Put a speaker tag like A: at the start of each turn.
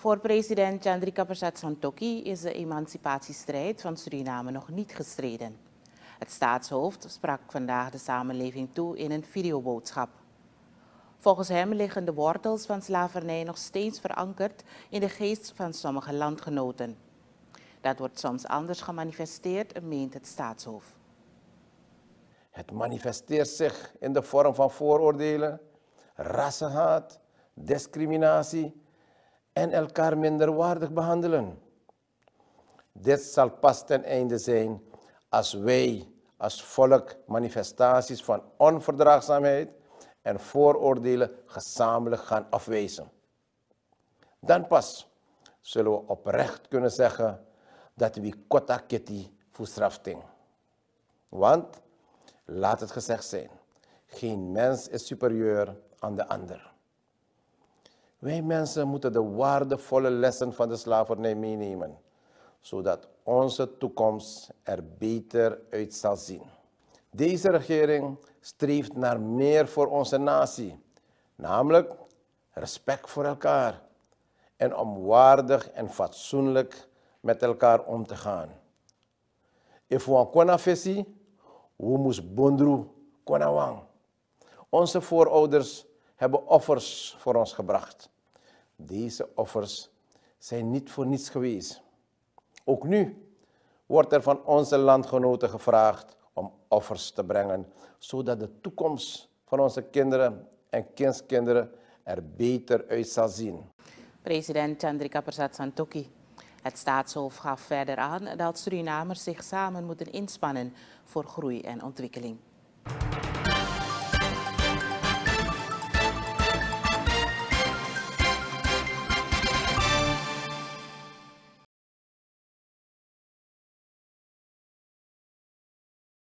A: Voor president Chandrika Prasad Santokhi is de emancipatiestrijd van Suriname nog niet gestreden. Het staatshoofd sprak vandaag de samenleving toe in een videoboodschap. Volgens hem liggen de wortels van slavernij nog steeds verankerd in de geest van sommige landgenoten. Dat wordt soms anders gemanifesteerd, meent het staatshoofd.
B: Het manifesteert zich in de vorm van vooroordelen, rassenhaat, discriminatie en elkaar minderwaardig behandelen. Dit zal pas ten einde zijn als wij als volk manifestaties van onverdraagzaamheid en vooroordelen gezamenlijk gaan afwijzen. Dan pas zullen we oprecht kunnen zeggen dat we kota voor voestrafting. Want, laat het gezegd zijn, geen mens is superieur aan de ander. Wij mensen moeten de waardevolle lessen van de slavernij meenemen, zodat onze toekomst er beter uit zal zien. Deze regering streeft naar meer voor onze natie, namelijk respect voor elkaar en om waardig en fatsoenlijk met elkaar om te gaan. If we kona we moest bondru konawang. Onze voorouders hebben offers voor ons gebracht. Deze offers zijn niet voor niets geweest. Ook nu wordt er van onze landgenoten gevraagd om offers te brengen, zodat de toekomst van onze kinderen en kindskinderen er beter uit zal zien.
A: President Chandrika Persat Santokhi. Het staatshoofd gaf verder aan dat Surinamers zich samen moeten inspannen voor groei en ontwikkeling.